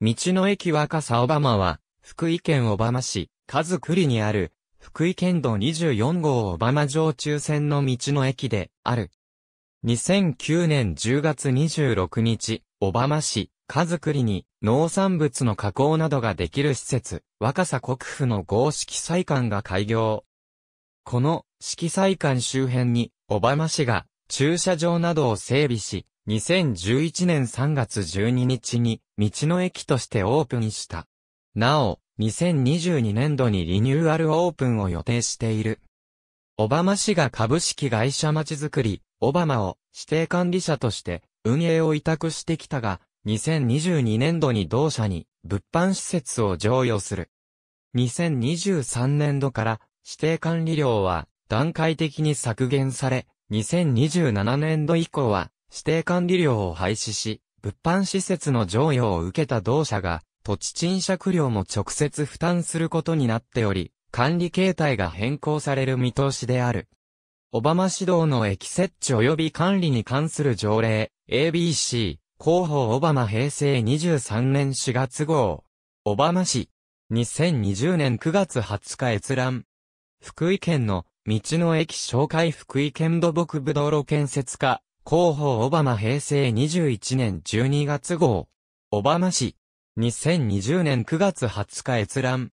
道の駅若狭小浜は、福井県小浜市、数栗にある、福井県道24号小浜城中線の道の駅で、ある。2009年10月26日、小浜市、数栗に、農産物の加工などができる施設、若狭国府の合式祭館が開業。この、式祭館周辺に、小浜市が、駐車場などを整備し、2011年3月12日に道の駅としてオープンした。なお、2022年度にリニューアルオープンを予定している。オバマ市が株式会社まちづくり、オバマを指定管理者として運営を委託してきたが、2022年度に同社に物販施設を譲与する。2023年度から指定管理料は段階的に削減され、2027年度以降は指定管理料を廃止し、物販施設の譲与を受けた同社が、土地賃借料も直接負担することになっており、管理形態が変更される見通しである。オバマ指導の駅設置及び管理に関する条例、ABC、広報オバマ平成23年4月号。オバマ市。2020年9月20日閲覧。福井県の道の駅紹介福井県土木部道路建設課広報オバマ平成21年12月号。オバマ氏。2020年9月20日閲覧。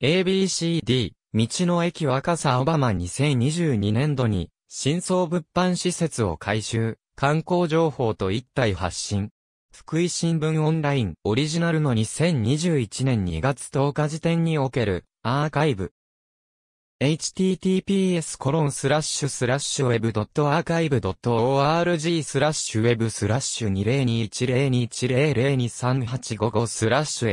ABCD、道の駅若さオバマ2022年度に、新装物販施設を改修、観光情報と一体発信。福井新聞オンラインオリジナルの2021年2月10日時点におけるアーカイブ。https://web.archive.org スラッシュ web スラッシュ20210210023855スラッシュ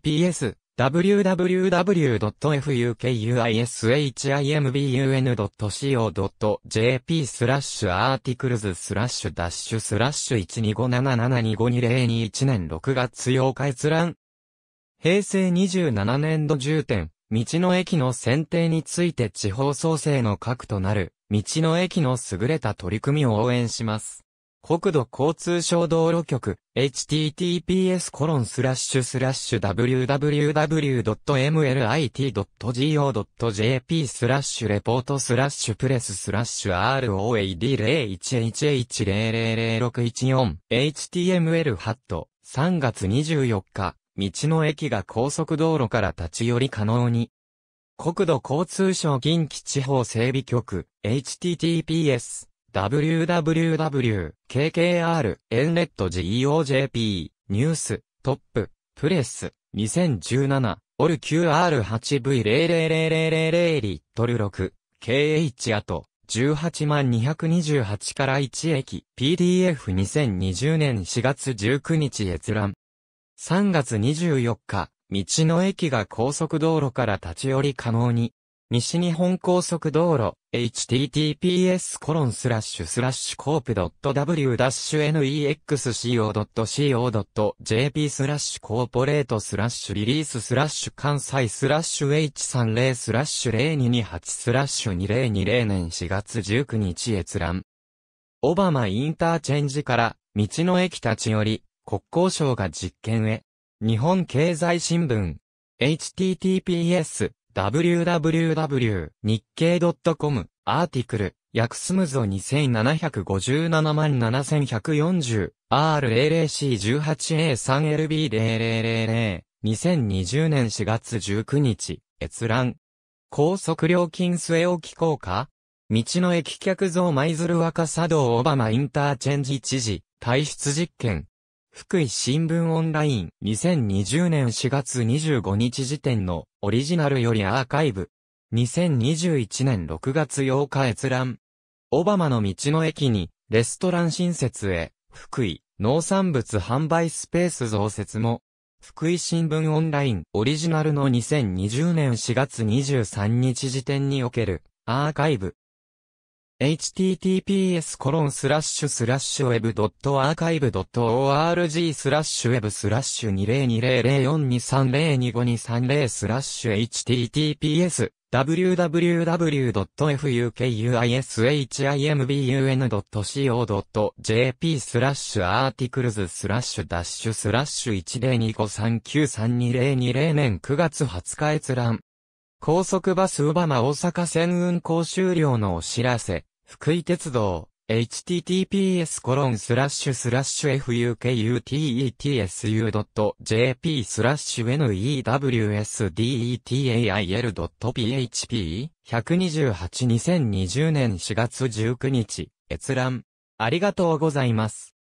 https www.fukuishimbun.co.jp スラッシュアーティクルズスラッシュダッシュスラッシュ12577252021年6月8日閲覧平成27年度重点道の駅の選定について地方創生の核となる、道の駅の優れた取り組みを応援します。国土交通省道路局、https www.mlit.go.jp スラッシュレポートスラッシュプレススラッシュ road011000614html ハット3月24日道の駅が高速道路から立ち寄り可能に。国土交通省近畿地方整備局 https www.kkr e n レ e t GEOJP ニューストッププレス2017オル QR8V00000 リットル 6KH あと18万228から1駅 PDF2020 年4月19日閲覧3月24日、道の駅が高速道路から立ち寄り可能に、西日本高速道路、https コロンスラッシュスラッシュコープ .w-nexco.co.jp スラッシュコーポレートスラッシュリリーススラッシュ関西スラッシュ h30 スラッシュ0228スラッシュ2020年4月19日閲覧。オバマインターチェンジから、道の駅立ち寄り、国交省が実験へ。日本経済新聞。https www 日経 .com アーティクルヤクスムゾ2757万 7140RLAC18A3LB0000 2020年4月19日閲覧高速料金据え置き効果道の駅客像舞鶴若狭道バマインターチェンジ知事、退出実験。福井新聞オンライン2020年4月25日時点のオリジナルよりアーカイブ。2021年6月8日閲覧。オバマの道の駅にレストラン新設へ、福井農産物販売スペース増設も。福井新聞オンラインオリジナルの2020年4月23日時点におけるアーカイブ。https://web.archive.org スラッシュ web スラッシュ20200423025230スラッシュ https www.fukuishimbu.co.jp スラッシュアーティクルズスラッシュダッシュスラッシュ102539322020年9月20日閲覧高速バスウバマ大阪線運行終了のお知らせ、福井鉄道、https コロンスラッシュスラッシュ fukutetsu.jp スラッシュ newsdeetail.php128 2020年4月19日閲覧ありがとうございます。